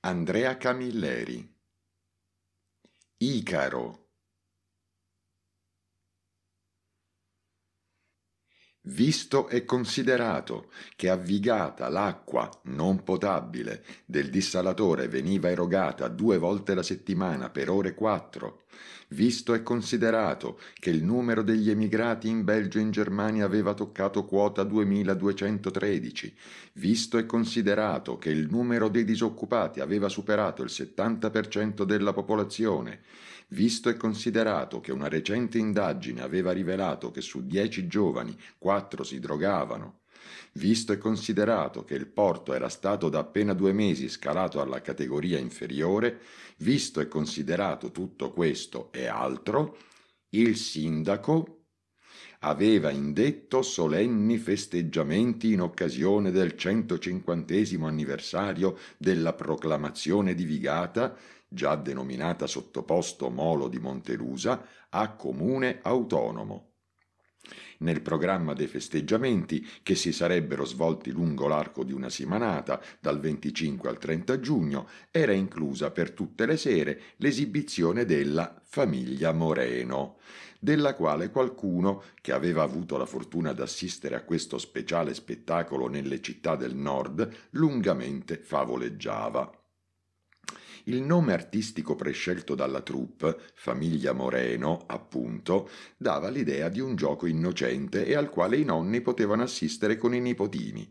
Andrea Camilleri Icaro visto e considerato che avvigata l'acqua non potabile del dissalatore veniva erogata due volte la settimana per ore quattro, visto e considerato che il numero degli emigrati in Belgio e in Germania aveva toccato quota 2213, visto e considerato che il numero dei disoccupati aveva superato il 70% della popolazione, visto e considerato che una recente indagine aveva rivelato che su dieci giovani quattro si drogavano, visto e considerato che il porto era stato da appena due mesi scalato alla categoria inferiore, visto e considerato tutto questo e altro, il sindaco aveva indetto solenni festeggiamenti in occasione del 150 anniversario della proclamazione di Vigata già denominata sottoposto Molo di Montelusa, a comune autonomo. Nel programma dei festeggiamenti, che si sarebbero svolti lungo l'arco di una semanata, dal 25 al 30 giugno, era inclusa per tutte le sere l'esibizione della Famiglia Moreno, della quale qualcuno, che aveva avuto la fortuna d'assistere a questo speciale spettacolo nelle città del nord, lungamente favoleggiava. Il nome artistico prescelto dalla troupe, famiglia Moreno, appunto, dava l'idea di un gioco innocente e al quale i nonni potevano assistere con i nipotini.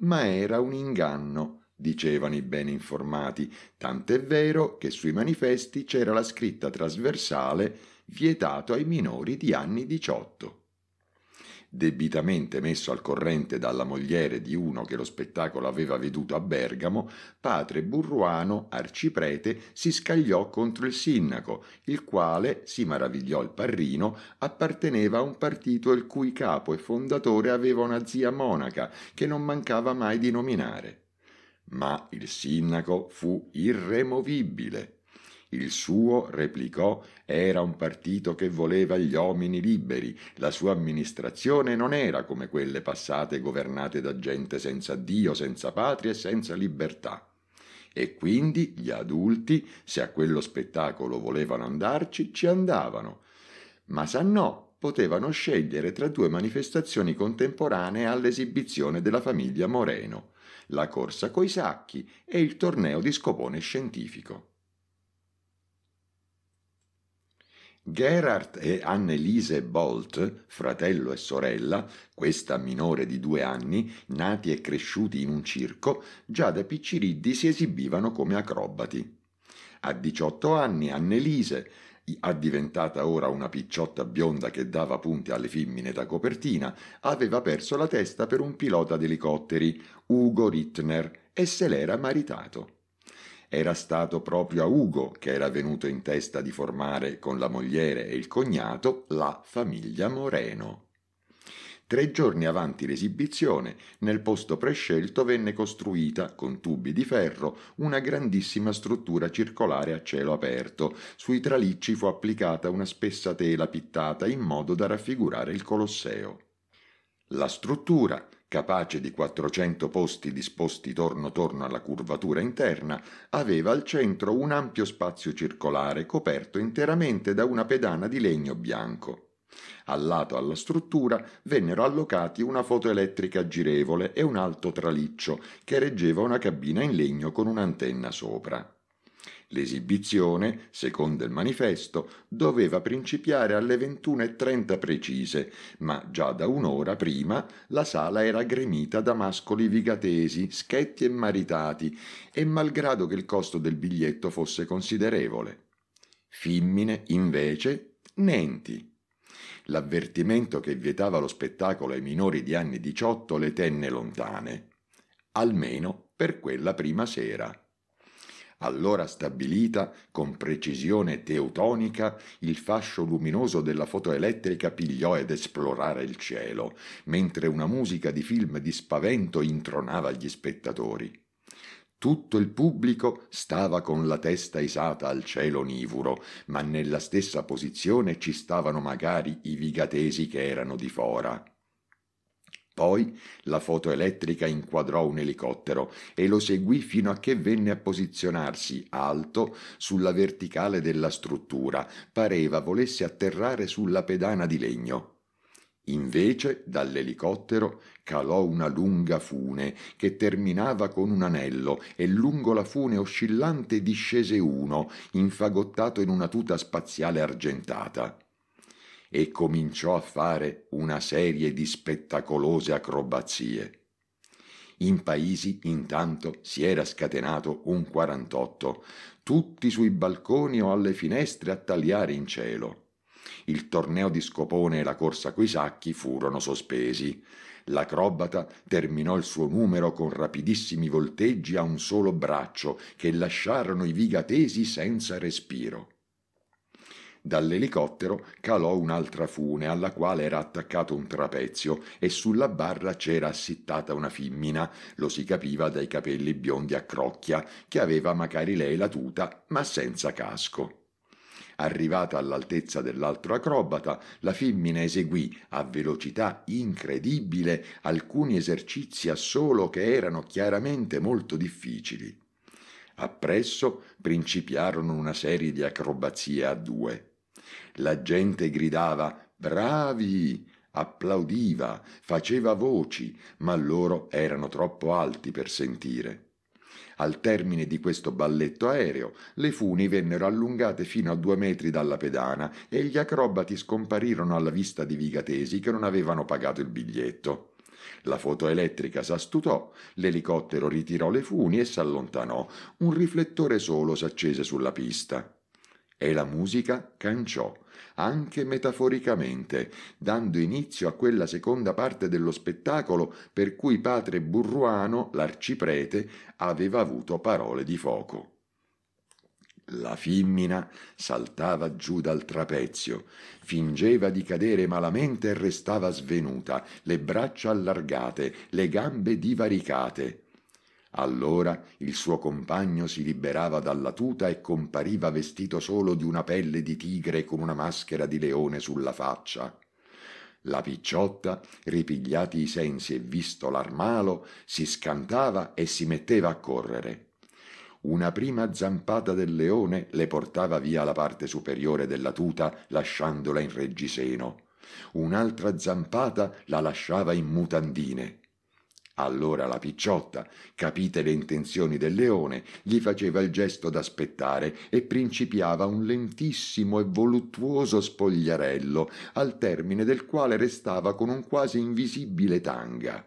Ma era un inganno, dicevano i ben informati, tant'è vero che sui manifesti c'era la scritta trasversale vietato ai minori di anni 18 debitamente messo al corrente dalla mogliere di uno che lo spettacolo aveva veduto a Bergamo, padre Burruano, arciprete, si scagliò contro il sindaco, il quale, si maravigliò il parrino, apparteneva a un partito il cui capo e fondatore aveva una zia monaca che non mancava mai di nominare. Ma il sindaco fu irremovibile il suo, replicò, era un partito che voleva gli uomini liberi, la sua amministrazione non era come quelle passate governate da gente senza Dio, senza patria e senza libertà. E quindi gli adulti, se a quello spettacolo volevano andarci, ci andavano. Ma se no, potevano scegliere tra due manifestazioni contemporanee all'esibizione della famiglia Moreno, la corsa coi sacchi e il torneo di scopone scientifico. Gerhard e Anneliese Bolt, fratello e sorella, questa minore di due anni, nati e cresciuti in un circo, già da picciriddi si esibivano come acrobati. A 18 anni Annelise, addiventata ora una picciotta bionda che dava punti alle femmine da copertina, aveva perso la testa per un pilota d'elicotteri, Ugo Rittner, e se l'era maritato era stato proprio a Ugo che era venuto in testa di formare con la mogliere e il cognato la famiglia Moreno. Tre giorni avanti l'esibizione, nel posto prescelto venne costruita, con tubi di ferro, una grandissima struttura circolare a cielo aperto. Sui tralicci fu applicata una spessa tela pittata in modo da raffigurare il Colosseo. La struttura, capace di 400 posti disposti torno torno alla curvatura interna, aveva al centro un ampio spazio circolare coperto interamente da una pedana di legno bianco. Al lato alla struttura vennero allocati una fotoelettrica girevole e un alto traliccio che reggeva una cabina in legno con un'antenna sopra. L'esibizione, secondo il manifesto, doveva principiare alle 21.30 precise, ma già da un'ora prima la sala era gremita da mascoli vigatesi, schetti e maritati, e malgrado che il costo del biglietto fosse considerevole. Fimmine, invece, nenti. L'avvertimento che vietava lo spettacolo ai minori di anni 18 le tenne lontane, almeno per quella prima sera allora stabilita con precisione teutonica, il fascio luminoso della fotoelettrica pigliò ed esplorare il cielo, mentre una musica di film di spavento intronava gli spettatori. Tutto il pubblico stava con la testa isata al cielo onivuro, ma nella stessa posizione ci stavano magari i vigatesi che erano di fora. Poi la foto elettrica inquadrò un elicottero e lo seguì fino a che venne a posizionarsi alto sulla verticale della struttura. Pareva volesse atterrare sulla pedana di legno. Invece dall'elicottero calò una lunga fune che terminava con un anello e lungo la fune oscillante discese uno, infagottato in una tuta spaziale argentata e cominciò a fare una serie di spettacolose acrobazie. In paesi, intanto, si era scatenato un 48, tutti sui balconi o alle finestre a tagliare in cielo. Il torneo di scopone e la corsa coi sacchi furono sospesi. L'acrobata terminò il suo numero con rapidissimi volteggi a un solo braccio che lasciarono i vigatesi senza respiro. Dall'elicottero calò un'altra fune alla quale era attaccato un trapezio e sulla barra c'era assittata una femmina, lo si capiva dai capelli biondi a crocchia, che aveva magari lei la tuta, ma senza casco. Arrivata all'altezza dell'altro acrobata, la femmina eseguì a velocità incredibile alcuni esercizi a solo che erano chiaramente molto difficili. Appresso principiarono una serie di acrobazie a due la gente gridava bravi applaudiva faceva voci ma loro erano troppo alti per sentire al termine di questo balletto aereo, le funi vennero allungate fino a due metri dalla pedana e gli acrobati scomparirono alla vista di vigatesi che non avevano pagato il biglietto. La foto elettrica s'astutò, l'elicottero ritirò le funi e s'allontanò. Un riflettore solo s'accese sulla pista. E la musica canciò anche metaforicamente, dando inizio a quella seconda parte dello spettacolo per cui padre Burruano, l'arciprete, aveva avuto parole di fuoco. La femmina saltava giù dal trapezio, fingeva di cadere malamente e restava svenuta, le braccia allargate, le gambe divaricate allora il suo compagno si liberava dalla tuta e compariva vestito solo di una pelle di tigre con una maschera di leone sulla faccia la picciotta ripigliati i sensi e visto l'armalo si scantava e si metteva a correre una prima zampata del leone le portava via la parte superiore della tuta lasciandola in reggiseno un'altra zampata la lasciava in mutandine allora la picciotta, capite le intenzioni del leone, gli faceva il gesto d'aspettare e principiava un lentissimo e voluttuoso spogliarello, al termine del quale restava con un quasi invisibile tanga.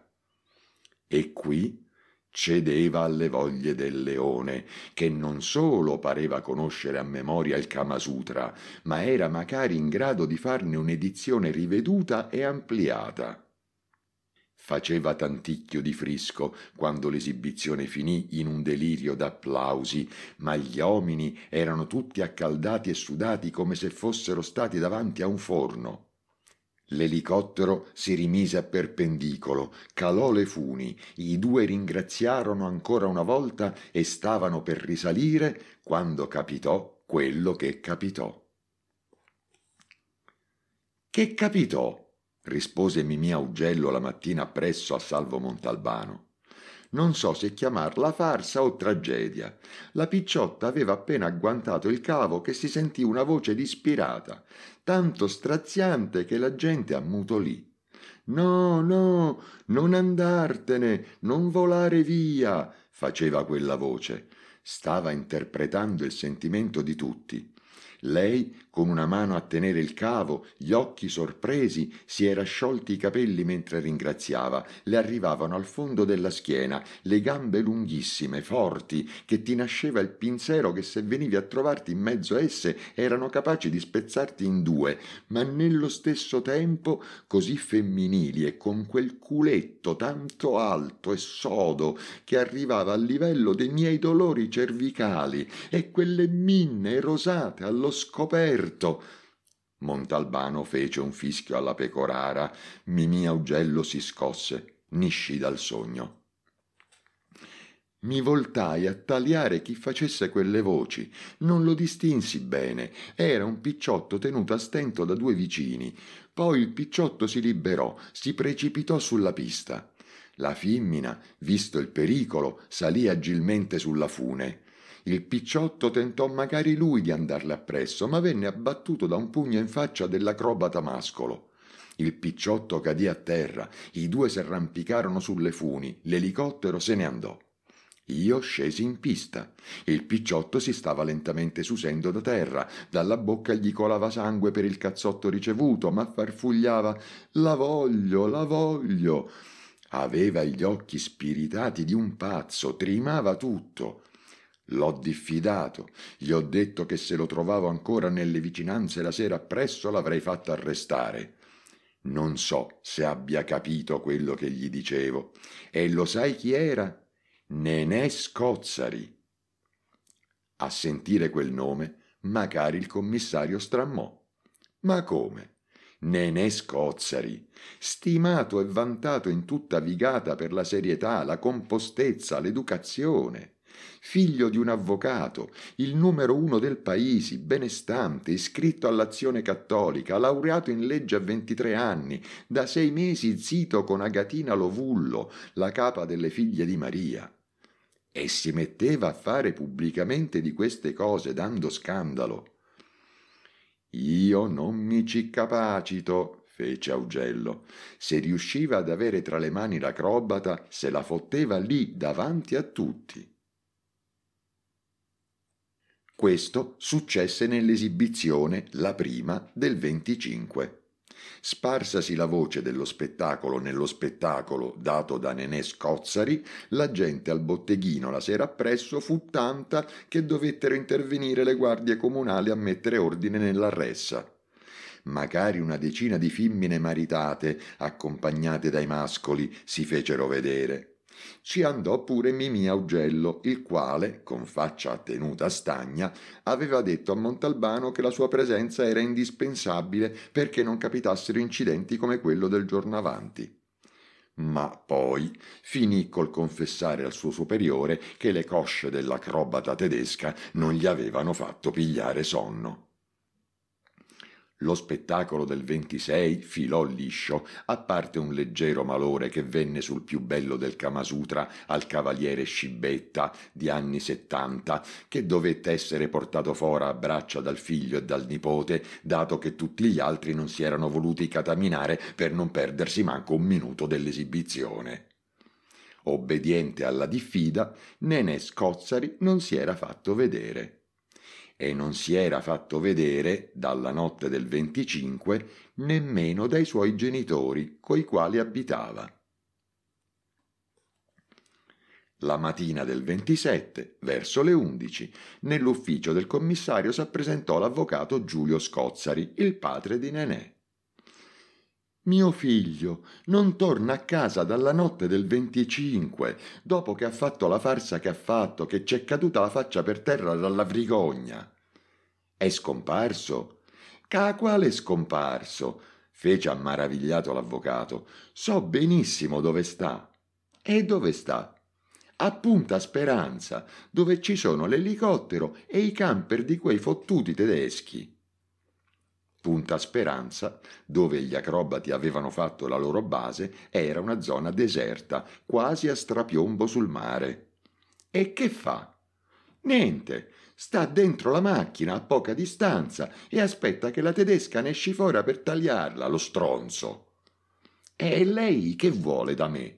E qui cedeva alle voglie del leone, che non solo pareva conoscere a memoria il Kama Sutra, ma era magari in grado di farne un'edizione riveduta e ampliata faceva tanticchio di frisco quando l'esibizione finì in un delirio d'applausi, ma gli uomini erano tutti accaldati e sudati come se fossero stati davanti a un forno. L'elicottero si rimise a perpendicolo, calò le funi, i due ringraziarono ancora una volta e stavano per risalire quando capitò quello che capitò. Che capitò? rispose Mimì Augello la mattina presso a Salvo Montalbano. Non so se chiamarla farsa o tragedia. La picciotta aveva appena agguantato il cavo che si sentì una voce dispirata, tanto straziante che la gente ammutolì. No, no, non andartene, non volare via, faceva quella voce. Stava interpretando il sentimento di tutti. Lei, con una mano a tenere il cavo, gli occhi sorpresi, si era sciolti i capelli mentre ringraziava, le arrivavano al fondo della schiena, le gambe lunghissime, forti, che ti nasceva il pinzero che se venivi a trovarti in mezzo a esse erano capaci di spezzarti in due, ma nello stesso tempo così femminili e con quel culetto tanto alto e sodo che arrivava al livello dei miei dolori cervicali e quelle minne rosate allo scoperto montalbano fece un fischio alla pecorara mimì augello si scosse niscì dal sogno mi voltai a tagliare chi facesse quelle voci. Non lo distinsi bene. Era un picciotto tenuto a stento da due vicini. Poi il picciotto si liberò, si precipitò sulla pista. La femmina, visto il pericolo, salì agilmente sulla fune. Il picciotto tentò magari lui di andarle appresso, ma venne abbattuto da un pugno in faccia dell'acrobata mascolo. Il picciotto cadì a terra, i due si arrampicarono sulle funi, l'elicottero se ne andò. Io scesi in pista. Il picciotto si stava lentamente susendo da terra, dalla bocca gli colava sangue per il cazzotto ricevuto, ma farfugliava La voglio, la voglio. Aveva gli occhi spiritati di un pazzo, trimava tutto. L'ho diffidato, gli ho detto che se lo trovavo ancora nelle vicinanze la sera presso l'avrei fatto arrestare. Non so se abbia capito quello che gli dicevo. E lo sai chi era? Nenè Scozzari. A sentire quel nome, magari il commissario strammò. Ma come? Nenè Scozzari, stimato e vantato in tutta Vigata per la serietà, la compostezza, l'educazione figlio di un avvocato, il numero uno del paese, benestante, iscritto all'azione cattolica, laureato in legge a 23 anni, da sei mesi zito con Agatina Lovullo, la capa delle figlie di Maria. E si metteva a fare pubblicamente di queste cose, dando scandalo. Io non mi ci capacito, fece Augello. Se riusciva ad avere tra le mani l'acrobata, se la fotteva lì davanti a tutti. Questo successe nell'esibizione, la prima, del 25. Sparsasi la voce dello spettacolo nello spettacolo dato da Nenè Scozzari, la gente al botteghino la sera appresso fu tanta che dovettero intervenire le guardie comunali a mettere ordine nella ressa. Magari una decina di femmine maritate, accompagnate dai mascoli, si fecero vedere ci andò pure Mimì Augello, il quale, con faccia tenuta stagna, aveva detto a Montalbano che la sua presenza era indispensabile perché non capitassero incidenti come quello del giorno avanti ma poi finì col confessare al suo superiore che le cosce dell'acrobata tedesca non gli avevano fatto pigliare sonno. Lo spettacolo del 26 filò liscio, a parte un leggero malore che venne sul più bello del Kamasutra al cavaliere Scibetta di anni 70, che dovette essere portato fora a braccia dal figlio e dal nipote, dato che tutti gli altri non si erano voluti cataminare per non perdersi manco un minuto dell'esibizione. Obbediente alla diffida, Nenè Scozzari non si era fatto vedere e non si era fatto vedere dalla notte del 25 nemmeno dai suoi genitori coi quali abitava. La mattina del 27, verso le 11, nell'ufficio del commissario s'appresentò l'avvocato Giulio Scozzari, il padre di Nenè. Mio figlio non torna a casa dalla notte del 25, dopo che ha fatto la farsa che ha fatto, che ci è caduta la faccia per terra dalla frigogna. È scomparso? Ca quale scomparso? fece ammaravigliato l'avvocato. So benissimo dove sta. E dove sta? A Punta Speranza, dove ci sono l'elicottero e i camper di quei fottuti tedeschi. Punta Speranza, dove gli acrobati avevano fatto la loro base, era una zona deserta, quasi a strapiombo sul mare. E che fa? Niente, sta dentro la macchina a poca distanza e aspetta che la tedesca ne esci fuori per tagliarla, lo stronzo. E lei che vuole da me?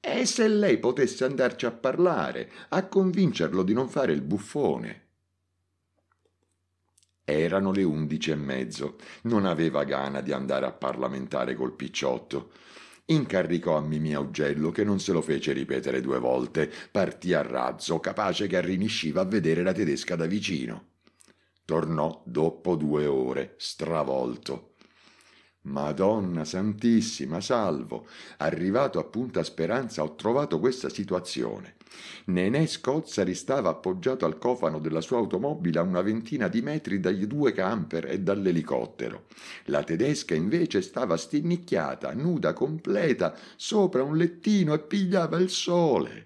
E se lei potesse andarci a parlare, a convincerlo di non fare il buffone? Erano le undici e mezzo, non aveva gana di andare a parlamentare col picciotto. Incaricò a Mimì Augello che non se lo fece ripetere due volte, partì a razzo, capace che arrinisciva a vedere la tedesca da vicino. Tornò dopo due ore, stravolto. Madonna Santissima, salvo! Arrivato a Punta Speranza ho trovato questa situazione. Nenè Scozza ristava appoggiato al cofano della sua automobile a una ventina di metri dai due camper e dall'elicottero. La tedesca invece stava stinnicchiata, nuda, completa, sopra un lettino e pigliava il sole.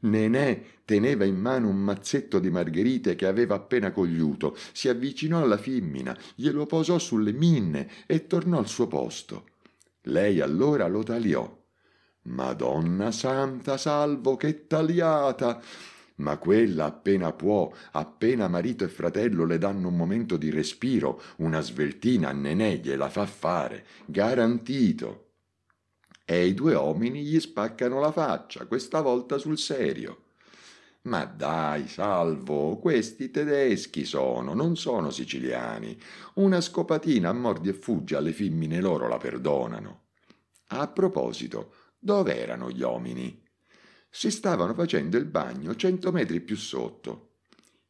Nenè teneva in mano un mazzetto di margherite che aveva appena cogliuto, si avvicinò alla femmina, glielo posò sulle minne e tornò al suo posto. Lei allora lo tagliò Madonna santa, salvo che tagliata! Ma quella appena può, appena marito e fratello le danno un momento di respiro, una sveltina a nenè gliela fa fare, garantito. E i due uomini gli spaccano la faccia, questa volta sul serio. Ma dai, salvo, questi tedeschi sono, non sono siciliani. Una scopatina a mordi e fuggi alle femmine loro la perdonano. A proposito, dove erano gli uomini? Si stavano facendo il bagno cento metri più sotto.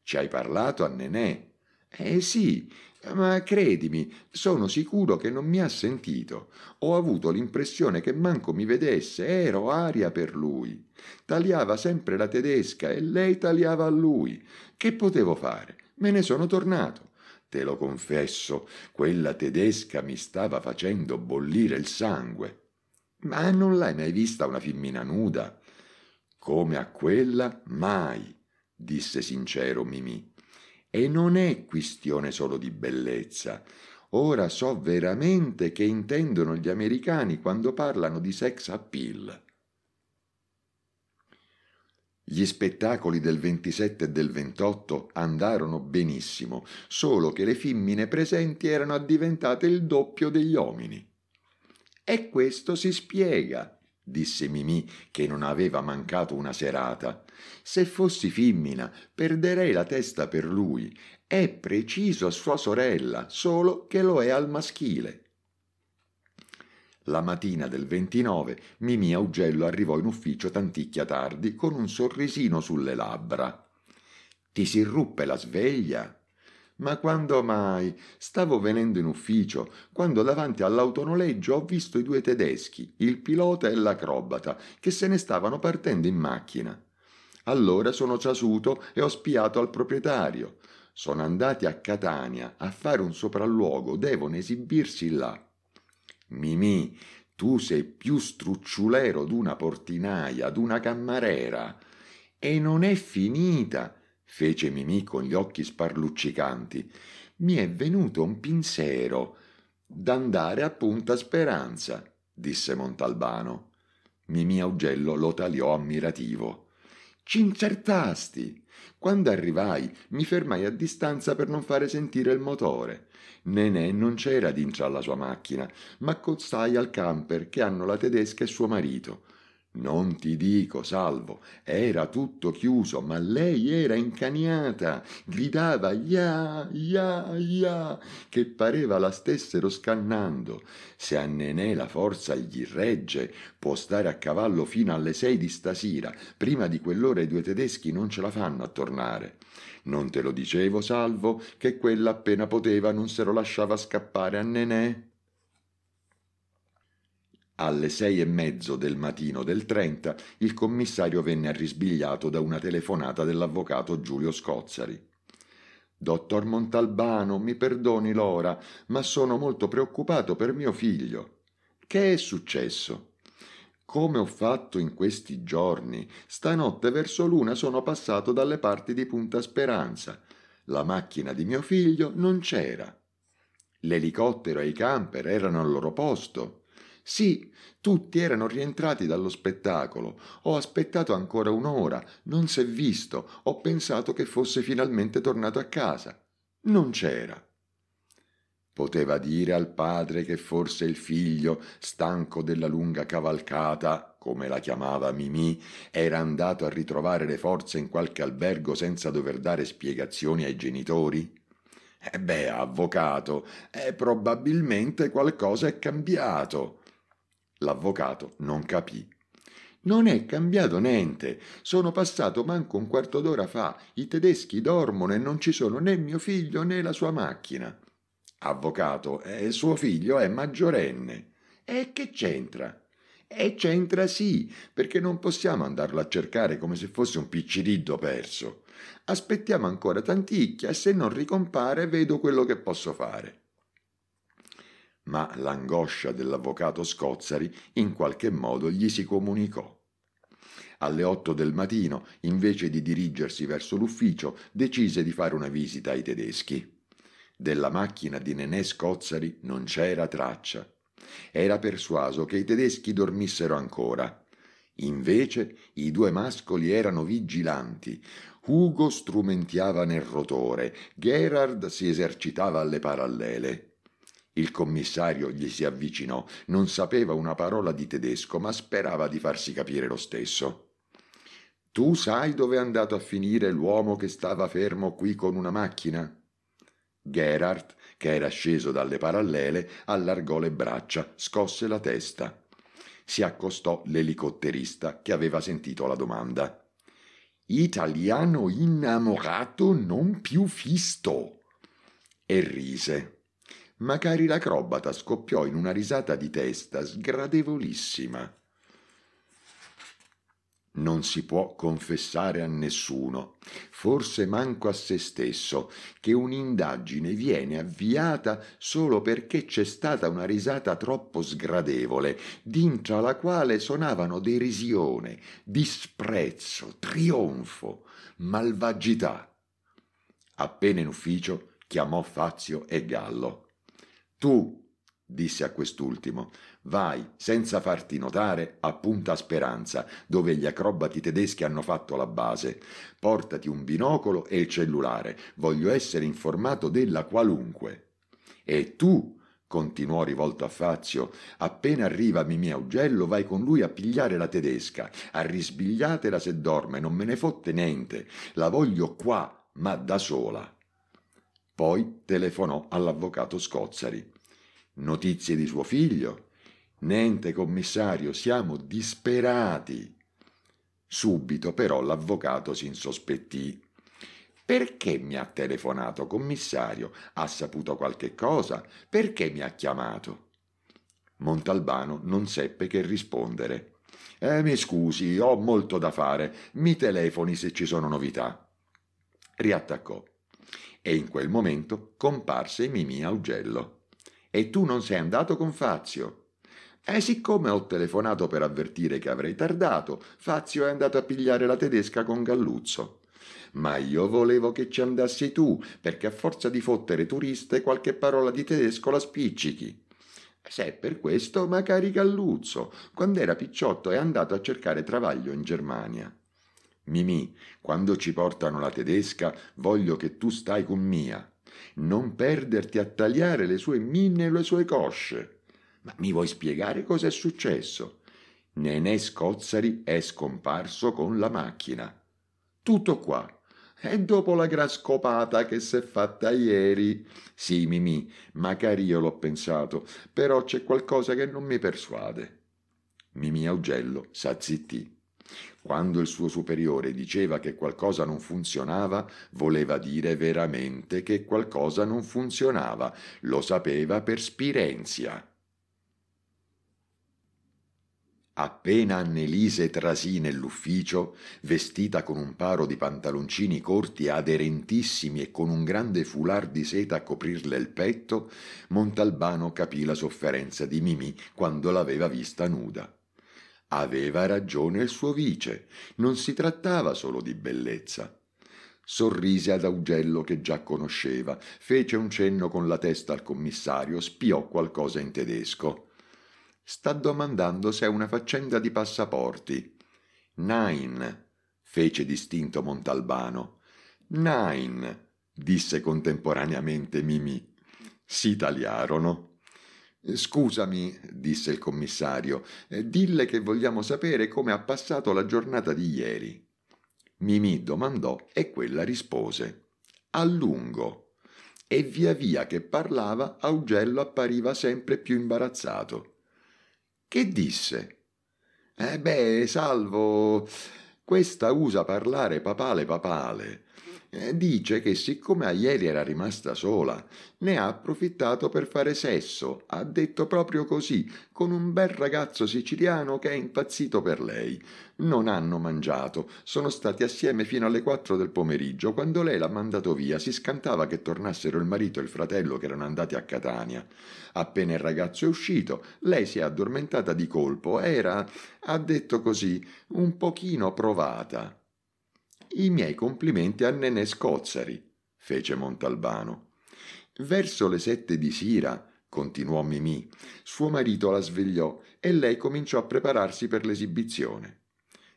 Ci hai parlato a Nenè? Eh sì, ma credimi, sono sicuro che non mi ha sentito. Ho avuto l'impressione che manco mi vedesse, ero aria per lui. Tagliava sempre la tedesca e lei tagliava a lui. Che potevo fare? Me ne sono tornato. Te lo confesso, quella tedesca mi stava facendo bollire il sangue. Ma non l'hai mai vista una femmina nuda? Come a quella, mai, disse sincero Mimì. E non è questione solo di bellezza. Ora so veramente che intendono gli americani quando parlano di sex appeal. Gli spettacoli del 27 e del 28 andarono benissimo, solo che le femmine presenti erano diventate il doppio degli uomini. E questo si spiega, disse Mimì, che non aveva mancato una serata. Se fossi femmina, perderei la testa per lui. È preciso a sua sorella, solo che lo è al maschile. La mattina del 29 Mimì Augello arrivò in ufficio tanticchia tardi con un sorrisino sulle labbra. Ti si ruppe la sveglia? Ma quando mai? Stavo venendo in ufficio, quando davanti all'autonoleggio ho visto i due tedeschi, il pilota e l'acrobata, che se ne stavano partendo in macchina. Allora sono ciasuto e ho spiato al proprietario. Sono andati a Catania a fare un sopralluogo, devono esibirsi là. Mimì, tu sei più strucciulero d'una portinaia, d'una cammarera. E non è finita fece Mimì con gli occhi sparluccicanti, mi è venuto un pinsero d'andare a Punta Speranza, disse Montalbano. Mimì Augello lo tagliò ammirativo. C'incertasti! Quando arrivai mi fermai a distanza per non fare sentire il motore. Nenè non c'era dintra alla sua macchina, ma accostai al camper che hanno la tedesca e suo marito. Non ti dico, salvo, era tutto chiuso, ma lei era incaniata, gridava ya, ya, ya, che pareva la stessero scannando. Se a Nenè la forza gli regge, può stare a cavallo fino alle sei di stasera, prima di quell'ora i due tedeschi non ce la fanno a tornare. Non te lo dicevo, salvo, che quella appena poteva non se lo lasciava scappare a Nenè? Alle sei e mezzo del mattino del 30 il commissario venne arrisbigliato da una telefonata dell'avvocato Giulio Scozzari. Dottor Montalbano, mi perdoni l'ora, ma sono molto preoccupato per mio figlio. Che è successo? Come ho fatto in questi giorni? Stanotte verso l'una sono passato dalle parti di Punta Speranza. La macchina di mio figlio non c'era. L'elicottero e i camper erano al loro posto. Sì, tutti erano rientrati dallo spettacolo. Ho aspettato ancora un'ora, non s'è visto, ho pensato che fosse finalmente tornato a casa. Non c'era. Poteva dire al padre che forse il figlio, stanco della lunga cavalcata, come la chiamava Mimì, era andato a ritrovare le forze in qualche albergo senza dover dare spiegazioni ai genitori? Eh beh, avvocato, eh, probabilmente qualcosa è cambiato. L'avvocato non capì. Non è cambiato niente. Sono passato manco un quarto d'ora fa. I tedeschi dormono e non ci sono né mio figlio né la sua macchina. Avvocato, eh, suo figlio è maggiorenne. E che c'entra? E c'entra sì, perché non possiamo andarlo a cercare come se fosse un picciriddo perso. Aspettiamo ancora tanticchia e se non ricompare vedo quello che posso fare ma l'angoscia dell'avvocato Scozzari in qualche modo gli si comunicò. Alle otto del mattino, invece di dirigersi verso l'ufficio, decise di fare una visita ai tedeschi. Della macchina di Nenè Scozzari non c'era traccia. Era persuaso che i tedeschi dormissero ancora. Invece i due mascoli erano vigilanti. Ugo strumentiava nel rotore, Gerard si esercitava alle parallele. Il commissario gli si avvicinò, non sapeva una parola di tedesco, ma sperava di farsi capire lo stesso. Tu sai dove è andato a finire l'uomo che stava fermo qui con una macchina? Gerhard, che era sceso dalle parallele, allargò le braccia, scosse la testa. Si accostò l'elicotterista che aveva sentito la domanda. Italiano innamorato non più fisto. E rise ma cari l'acrobata scoppiò in una risata di testa sgradevolissima. Non si può confessare a nessuno, forse manco a se stesso, che un'indagine viene avviata solo perché c'è stata una risata troppo sgradevole, dintra la quale sonavano derisione, disprezzo, trionfo, malvagità. Appena in ufficio chiamò Fazio e Gallo. Tu, disse a quest'ultimo, vai, senza farti notare, a Punta Speranza, dove gli acrobati tedeschi hanno fatto la base. Portati un binocolo e il cellulare, voglio essere informato della qualunque. E tu, continuò rivolto a Fazio, appena arriva Mimì Augello vai con lui a pigliare la tedesca, arrisbigliatela se dorme, non me ne fotte niente, la voglio qua, ma da sola. Poi telefonò all'avvocato Scozzari notizie di suo figlio. Niente commissario, siamo disperati. Subito però l'avvocato si insospettì. Perché mi ha telefonato, commissario? Ha saputo qualche cosa? Perché mi ha chiamato? Montalbano non seppe che rispondere. Eh, mi scusi, ho molto da fare. Mi telefoni se ci sono novità. Riattaccò. E in quel momento comparse Mimì Augello e tu non sei andato con Fazio. E eh, siccome ho telefonato per avvertire che avrei tardato, Fazio è andato a pigliare la tedesca con Galluzzo. Ma io volevo che ci andassi tu, perché a forza di fottere turiste qualche parola di tedesco la spiccichi. Se è per questo, ma cari Galluzzo, quando era picciotto è andato a cercare travaglio in Germania. Mimì, quando ci portano la tedesca, voglio che tu stai con mia non perderti a tagliare le sue minne e le sue cosce. Ma mi vuoi spiegare cosa è successo? Nenè Scozzari è scomparso con la macchina. Tutto qua. E dopo la gran scopata che s'è fatta ieri. Sì, Mimì, magari io l'ho pensato, però c'è qualcosa che non mi persuade. Mimì Augello s'azzittì. Quando il suo superiore diceva che qualcosa non funzionava, voleva dire veramente che qualcosa non funzionava, lo sapeva per spirenzia. Appena Annelise trasì nell'ufficio, vestita con un paro di pantaloncini corti aderentissimi e con un grande foulard di seta a coprirle il petto, Montalbano capì la sofferenza di Mimì quando l'aveva vista nuda. Aveva ragione il suo vice, non si trattava solo di bellezza. Sorrise ad Augello che già conosceva, fece un cenno con la testa al commissario, spiò qualcosa in tedesco. Sta domandando se è una faccenda di passaporti. Nein, fece distinto Montalbano. Nein, disse contemporaneamente Mimì. Si tagliarono. Scusami, disse il commissario, eh, dille che vogliamo sapere come ha passato la giornata di ieri. Mimì domandò e quella rispose. A lungo. E via via che parlava, Augello appariva sempre più imbarazzato. Che disse? Eh beh, salvo. Questa usa parlare papale papale. Eh, dice che siccome a ieri era rimasta sola, ne ha approfittato per fare sesso, ha detto proprio così, con un bel ragazzo siciliano che è impazzito per lei. Non hanno mangiato, sono stati assieme fino alle quattro del pomeriggio, quando lei l'ha mandato via, si scantava che tornassero il marito e il fratello che erano andati a Catania. Appena il ragazzo è uscito, lei si è addormentata di colpo, era, ha detto così, un pochino provata. I miei complimenti a Nenè Scozzari, fece Montalbano. Verso le sette di sera, continuò Mimì, suo marito la svegliò e lei cominciò a prepararsi per l'esibizione.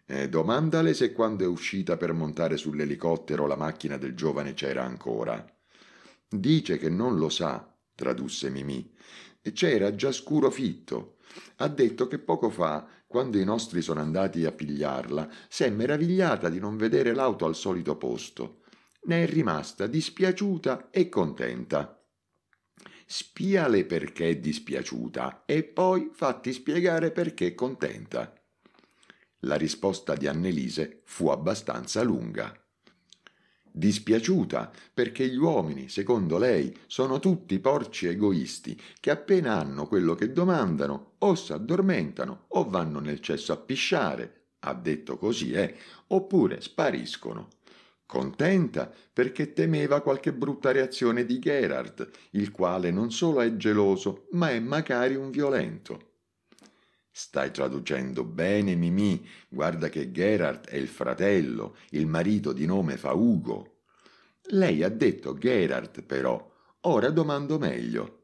Eh, domandale se quando è uscita per montare sull'elicottero la macchina del giovane c'era ancora. Dice che non lo sa, tradusse Mimì. C'era già scuro fitto. Ha detto che poco fa quando i nostri sono andati a pigliarla, s'è meravigliata di non vedere l'auto al solito posto. Ne è rimasta dispiaciuta e contenta. Spiale perché è dispiaciuta e poi fatti spiegare perché è contenta. La risposta di Annelise fu abbastanza lunga dispiaciuta perché gli uomini, secondo lei, sono tutti porci egoisti che appena hanno quello che domandano o s'addormentano o vanno nel cesso a pisciare, ha detto così, eh, oppure spariscono. Contenta perché temeva qualche brutta reazione di Gerard, il quale non solo è geloso, ma è magari un violento. Stai traducendo bene, Mimì. Guarda che Gerard è il fratello, il marito di nome Faugo. Lei ha detto Gerard, però. Ora domando meglio.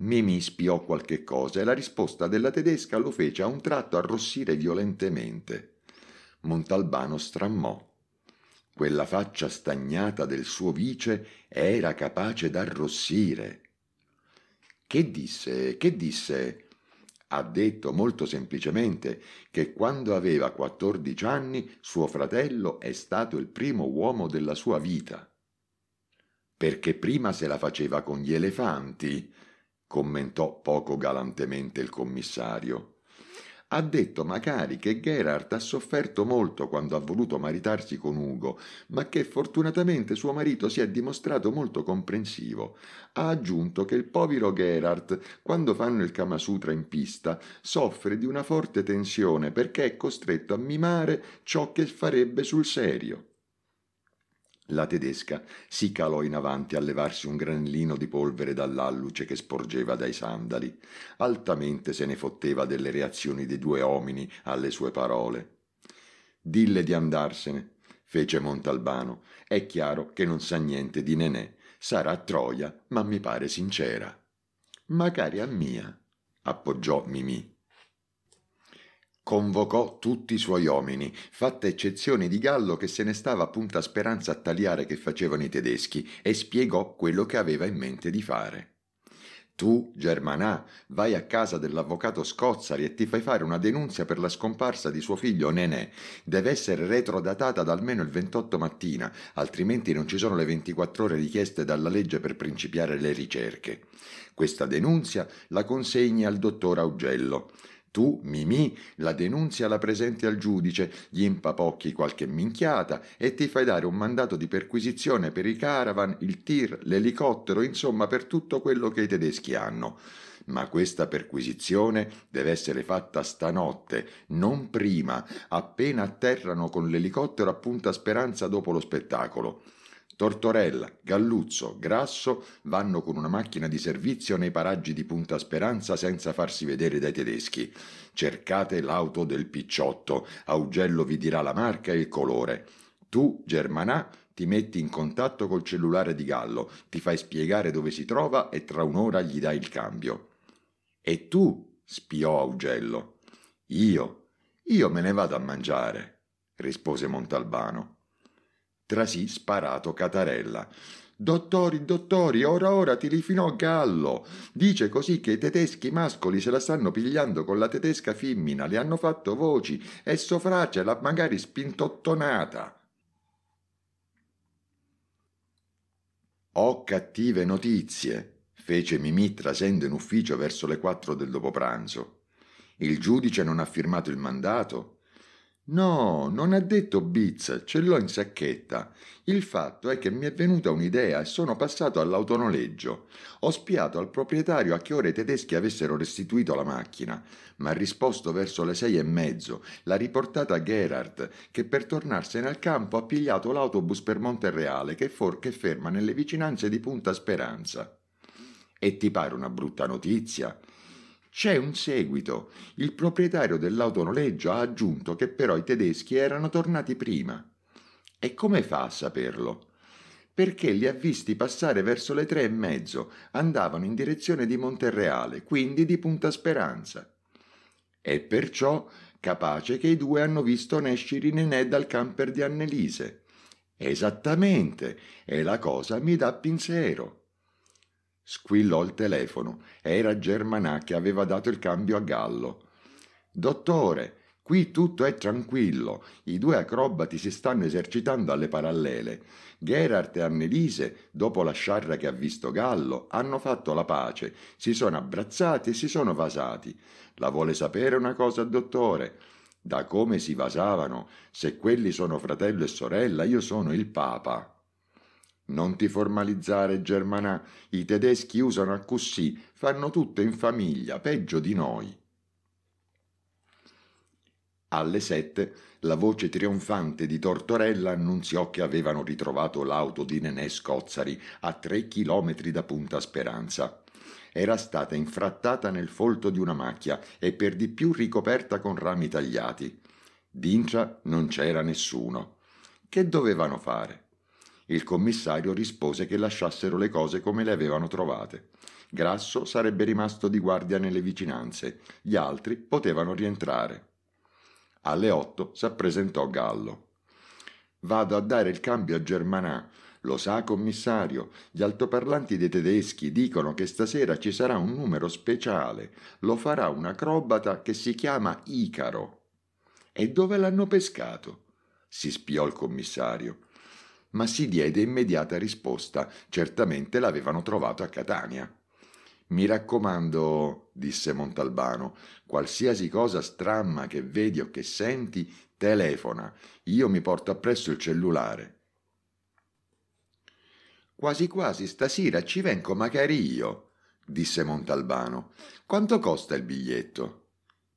Mimì spiò qualche cosa e la risposta della tedesca lo fece a un tratto arrossire violentemente. Montalbano strammò. Quella faccia stagnata del suo vice era capace d'arrossire. Che disse? Che disse? ha detto molto semplicemente che quando aveva 14 anni suo fratello è stato il primo uomo della sua vita. Perché prima se la faceva con gli elefanti, commentò poco galantemente il commissario ha detto magari che Gerard ha sofferto molto quando ha voluto maritarsi con Ugo, ma che fortunatamente suo marito si è dimostrato molto comprensivo. Ha aggiunto che il povero Gerard, quando fanno il Kama Sutra in pista, soffre di una forte tensione perché è costretto a mimare ciò che farebbe sul serio. La tedesca si calò in avanti a levarsi un granellino di polvere dall'alluce che sporgeva dai sandali. Altamente se ne fotteva delle reazioni dei due uomini alle sue parole. Dille di andarsene, fece Montalbano. È chiaro che non sa niente di Nenè. Sarà Troia, ma mi pare sincera. Ma a mia, appoggiò Mimì. Convocò tutti i suoi uomini, fatta eccezione di Gallo che se ne stava a punta speranza a tagliare che facevano i tedeschi, e spiegò quello che aveva in mente di fare. Tu, Germanà, vai a casa dell'avvocato Scozzari e ti fai fare una denuncia per la scomparsa di suo figlio Nenè. Deve essere retrodatata da almeno il 28 mattina, altrimenti non ci sono le 24 ore richieste dalla legge per principiare le ricerche. Questa denuncia la consegni al dottor Augello. Tu, Mimì, la denunzia la presenti al giudice, gli impapocchi qualche minchiata e ti fai dare un mandato di perquisizione per i caravan, il tir, l'elicottero, insomma per tutto quello che i tedeschi hanno. Ma questa perquisizione deve essere fatta stanotte, non prima, appena atterrano con l'elicottero a Punta Speranza dopo lo spettacolo. Tortorella, Galluzzo, Grasso vanno con una macchina di servizio nei paraggi di Punta Speranza senza farsi vedere dai tedeschi. Cercate l'auto del picciotto, Augello vi dirà la marca e il colore. Tu, Germanà, ti metti in contatto col cellulare di Gallo, ti fai spiegare dove si trova e tra un'ora gli dai il cambio. E tu? spiò Augello. Io? Io me ne vado a mangiare, rispose Montalbano trasì sparato Catarella. Dottori, dottori, ora ora ti rifinò Gallo. Dice così che i tedeschi mascoli se la stanno pigliando con la tedesca femmina, le hanno fatto voci e sofrace l'ha magari spintottonata. Ho cattive notizie, fece Mimì trasendo in ufficio verso le quattro del dopopranzo. Il giudice non ha firmato il mandato, No, non ha detto Biz, ce l'ho in sacchetta. Il fatto è che mi è venuta un'idea e sono passato all'autonoleggio. Ho spiato al proprietario a che ore i tedeschi avessero restituito la macchina, ma ha risposto verso le sei e mezzo. L'ha riportata Gerhard, che per tornarsene al campo ha pigliato l'autobus per Monterreale che, for- che ferma nelle vicinanze di Punta Speranza. E ti pare una brutta notizia? C'è un seguito. Il proprietario dell'autonoleggio ha aggiunto che però i tedeschi erano tornati prima. E come fa a saperlo? Perché li ha visti passare verso le tre e mezzo, andavano in direzione di Monterreale, quindi di Punta Speranza. È perciò capace che i due hanno visto Nesciri Nenè dal camper di Annelise. Esattamente, e la cosa mi dà pensiero. Squillò il telefono. Era Germanà che aveva dato il cambio a Gallo. Dottore, qui tutto è tranquillo. I due acrobati si stanno esercitando alle parallele. Gerard e Annelise, dopo la sciarra che ha visto Gallo, hanno fatto la pace, si sono abbrazzati e si sono vasati. La vuole sapere una cosa, dottore? Da come si vasavano, se quelli sono fratello e sorella, io sono il papa. Non ti formalizzare, Germanà. I tedeschi usano a accussì, fanno tutto in famiglia, peggio di noi. Alle sette la voce trionfante di Tortorella annunziò che avevano ritrovato l'auto di Nenè Scozzari a tre chilometri da Punta Speranza. Era stata infrattata nel folto di una macchia e per di più ricoperta con rami tagliati. D'incia non c'era nessuno. Che dovevano fare? Il commissario rispose che lasciassero le cose come le avevano trovate. Grasso sarebbe rimasto di guardia nelle vicinanze, gli altri potevano rientrare. Alle otto s'appresentò Gallo. Vado a dare il cambio a Germanà. Lo sa, commissario, gli altoparlanti dei tedeschi dicono che stasera ci sarà un numero speciale. Lo farà un acrobata che si chiama Icaro. E dove l'hanno pescato? si spiò il commissario ma si diede immediata risposta, certamente l'avevano trovato a Catania. Mi raccomando, disse Montalbano, qualsiasi cosa stramma che vedi o che senti, telefona, io mi porto appresso il cellulare. Quasi quasi stasera ci vengo magari io, disse Montalbano. Quanto costa il biglietto?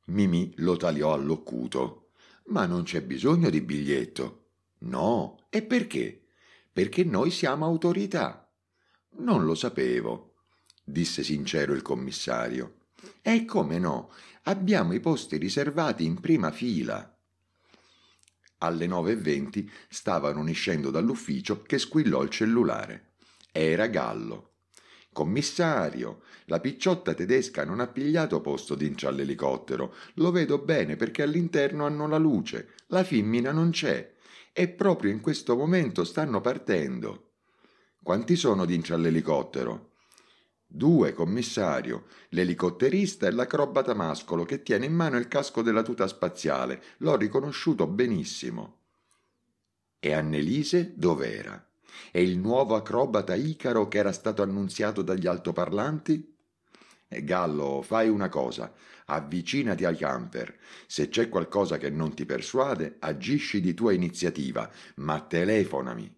Mimì lo tagliò all'occuto. Ma non c'è bisogno di biglietto. No, e perché? perché noi siamo autorità. Non lo sapevo, disse sincero il commissario. E come no, abbiamo i posti riservati in prima fila. Alle 9.20 stavano uscendo dall'ufficio che squillò il cellulare. Era Gallo. Commissario, la picciotta tedesca non ha pigliato posto dincia all'elicottero. Lo vedo bene perché all'interno hanno la luce. La femmina non c'è e proprio in questo momento stanno partendo. Quanti sono dinci all'elicottero? Due, commissario, l'elicotterista e l'acrobata mascolo che tiene in mano il casco della tuta spaziale. L'ho riconosciuto benissimo. E Annelise dov'era? E il nuovo acrobata Icaro che era stato annunziato dagli altoparlanti? Eh, Gallo, fai una cosa, avvicinati ai camper. Se c'è qualcosa che non ti persuade, agisci di tua iniziativa, ma telefonami.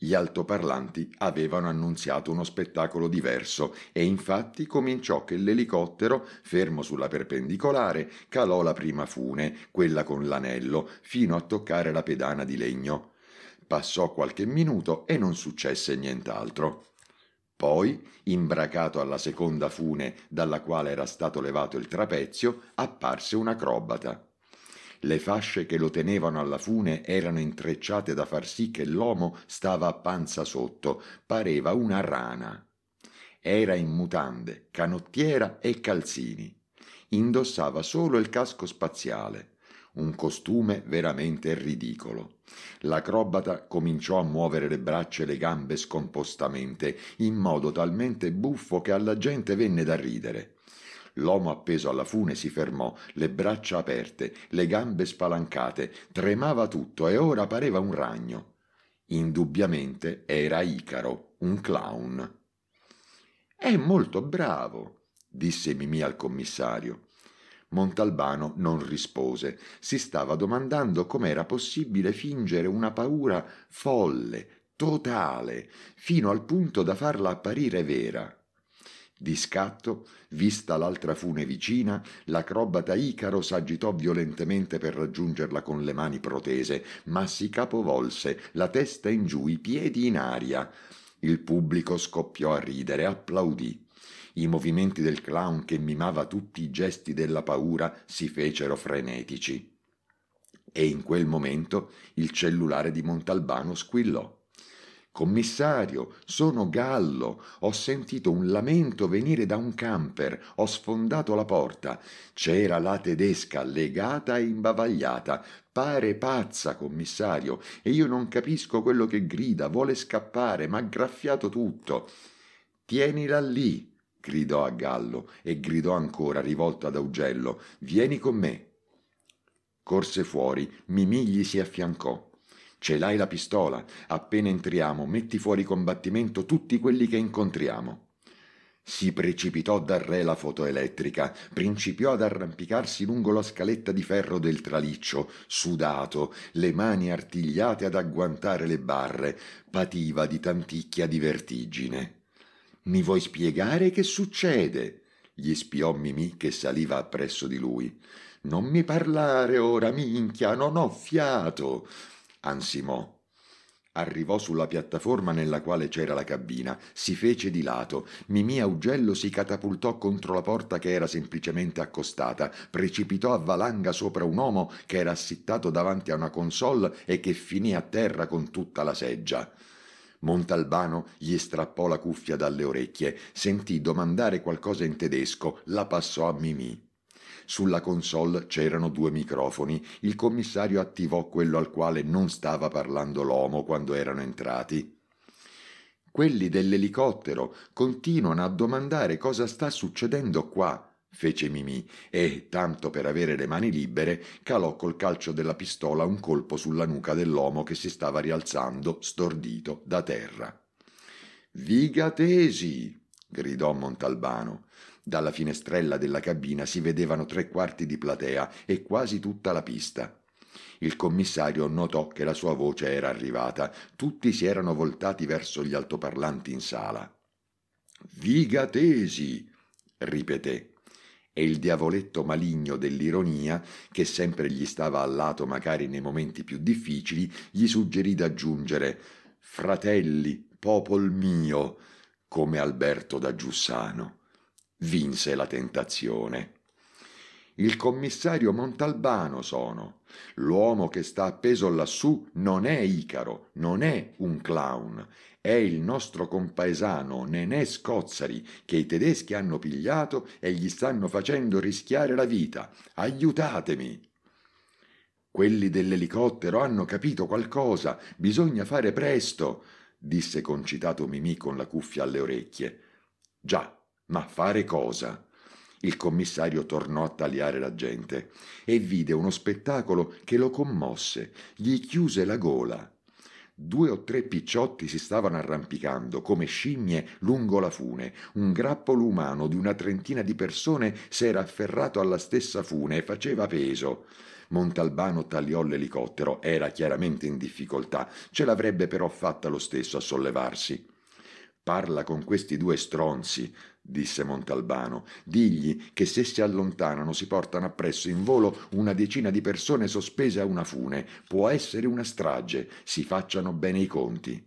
Gli altoparlanti avevano annunziato uno spettacolo diverso e infatti cominciò che l'elicottero, fermo sulla perpendicolare, calò la prima fune, quella con l'anello, fino a toccare la pedana di legno. Passò qualche minuto e non successe nient'altro. Poi, imbracato alla seconda fune dalla quale era stato levato il trapezio, apparse un acrobata. Le fasce che lo tenevano alla fune erano intrecciate da far sì che l'uomo stava a panza sotto, pareva una rana. Era in mutande, canottiera e calzini. Indossava solo il casco spaziale un costume veramente ridicolo. L'acrobata cominciò a muovere le braccia e le gambe scompostamente, in modo talmente buffo che alla gente venne da ridere. L'uomo appeso alla fune si fermò, le braccia aperte, le gambe spalancate, tremava tutto e ora pareva un ragno. Indubbiamente era Icaro, un clown. È molto bravo, disse Mimì al commissario. Montalbano non rispose. Si stava domandando com'era possibile fingere una paura folle, totale, fino al punto da farla apparire vera. Di scatto, vista l'altra fune vicina, l'acrobata Icaro s'agitò violentemente per raggiungerla con le mani protese, ma si capovolse, la testa in giù, i piedi in aria. Il pubblico scoppiò a ridere, applaudì. I movimenti del clown che mimava tutti i gesti della paura si fecero frenetici. E in quel momento il cellulare di Montalbano squillò. Commissario, sono Gallo, ho sentito un lamento venire da un camper, ho sfondato la porta. C'era la tedesca legata e imbavagliata. Pare pazza, commissario, e io non capisco quello che grida, vuole scappare, m'ha graffiato tutto tienila lì gridò a gallo e gridò ancora rivolto ad augello vieni con me corse fuori mimì gli si affiancò ce l'hai la pistola appena entriamo metti fuori combattimento tutti quelli che incontriamo si precipitò dal re la fotoelettrica, principiò ad arrampicarsi lungo la scaletta di ferro del traliccio, sudato, le mani artigliate ad agguantare le barre, pativa di tanticchia di vertigine. Mi vuoi spiegare che succede? gli spiò Mimì che saliva appresso di lui. Non mi parlare ora, minchia, non ho fiato. Ansimò. Arrivò sulla piattaforma nella quale c'era la cabina, si fece di lato. Mimì Augello si catapultò contro la porta che era semplicemente accostata, precipitò a valanga sopra un uomo che era assittato davanti a una console e che finì a terra con tutta la seggia. Montalbano gli strappò la cuffia dalle orecchie, sentì domandare qualcosa in tedesco, la passò a Mimì. Sulla console c'erano due microfoni, il commissario attivò quello al quale non stava parlando l'uomo quando erano entrati. Quelli dell'elicottero continuano a domandare cosa sta succedendo qua, fece Mimì e, tanto per avere le mani libere, calò col calcio della pistola un colpo sulla nuca dell'uomo che si stava rialzando, stordito, da terra. Vigatesi! gridò Montalbano. Dalla finestrella della cabina si vedevano tre quarti di platea e quasi tutta la pista. Il commissario notò che la sua voce era arrivata. Tutti si erano voltati verso gli altoparlanti in sala. Vigatesi! ripeté e il diavoletto maligno dell'ironia, che sempre gli stava al lato magari nei momenti più difficili, gli suggerì d'aggiungere Fratelli, popol mio, come Alberto da Giussano. Vinse la tentazione. Il commissario Montalbano sono. L'uomo che sta appeso lassù non è Icaro, non è un clown, è il nostro compaesano Nenè Scozzari che i tedeschi hanno pigliato e gli stanno facendo rischiare la vita. Aiutatemi! Quelli dell'elicottero hanno capito qualcosa, bisogna fare presto, disse concitato Mimì con la cuffia alle orecchie. Già, ma fare cosa? Il commissario tornò a tagliare la gente e vide uno spettacolo che lo commosse, gli chiuse la gola. Due o tre picciotti si stavano arrampicando come scimmie lungo la fune. Un grappolo umano di una trentina di persone s'era afferrato alla stessa fune e faceva peso. Montalbano tagliò l'elicottero, era chiaramente in difficoltà, ce l'avrebbe però fatta lo stesso a sollevarsi. Parla con questi due stronzi, disse Montalbano. Digli che se si allontanano si portano appresso in volo una decina di persone sospese a una fune. Può essere una strage, si facciano bene i conti.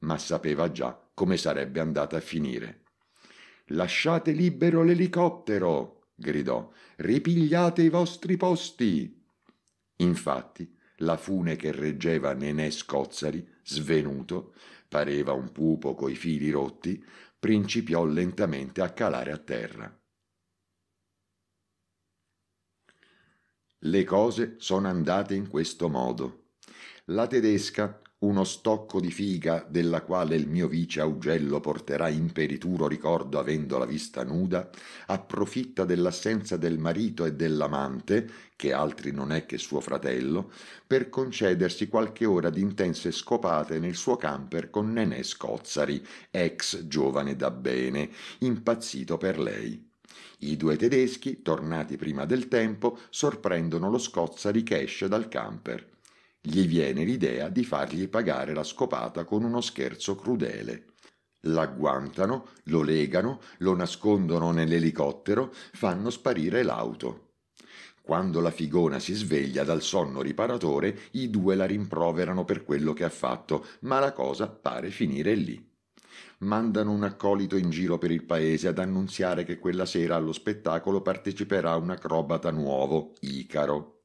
Ma sapeva già come sarebbe andata a finire. Lasciate libero l'elicottero, gridò. Ripigliate i vostri posti. Infatti, la fune che reggeva Nenè Scozzari, svenuto, pareva un pupo coi fili rotti, principiò lentamente a calare a terra. Le cose sono andate in questo modo. La tedesca uno stocco di figa della quale il mio vice Augello porterà imperituro ricordo avendola vista nuda, approfitta dell'assenza del marito e dell'amante, che altri non è che suo fratello, per concedersi qualche ora di intense scopate nel suo camper con Nenè Scozzari, ex giovane da bene, impazzito per lei. I due tedeschi, tornati prima del tempo, sorprendono lo Scozzari che esce dal camper gli viene l'idea di fargli pagare la scopata con uno scherzo crudele. L'agguantano, lo legano, lo nascondono nell'elicottero, fanno sparire l'auto. Quando la figona si sveglia dal sonno riparatore, i due la rimproverano per quello che ha fatto, ma la cosa pare finire lì. Mandano un accolito in giro per il paese ad annunziare che quella sera allo spettacolo parteciperà un acrobata nuovo, Icaro.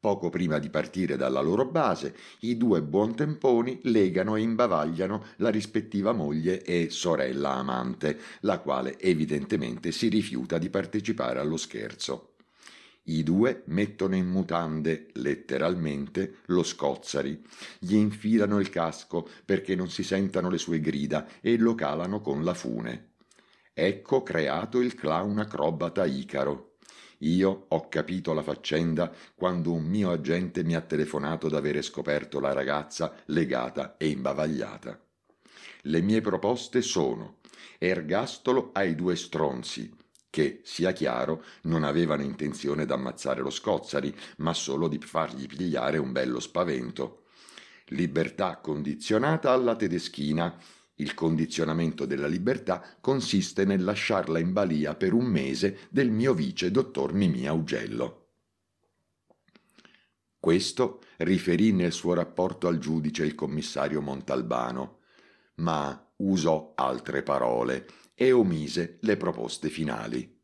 Poco prima di partire dalla loro base, i due buontemponi legano e imbavagliano la rispettiva moglie e sorella amante, la quale evidentemente si rifiuta di partecipare allo scherzo. I due mettono in mutande, letteralmente, lo scozzari, gli infilano il casco perché non si sentano le sue grida e lo calano con la fune. Ecco creato il clown acrobata Icaro. Io ho capito la faccenda quando un mio agente mi ha telefonato d'avere scoperto la ragazza legata e imbavagliata. Le mie proposte sono ergastolo ai due stronzi, che, sia chiaro, non avevano intenzione d'ammazzare lo Scozzari, ma solo di fargli pigliare un bello spavento. Libertà condizionata alla tedeschina, il condizionamento della libertà consiste nel lasciarla in balia per un mese del mio vice dottor Mimì Augello. Questo riferì nel suo rapporto al giudice il commissario Montalbano, ma usò altre parole e omise le proposte finali.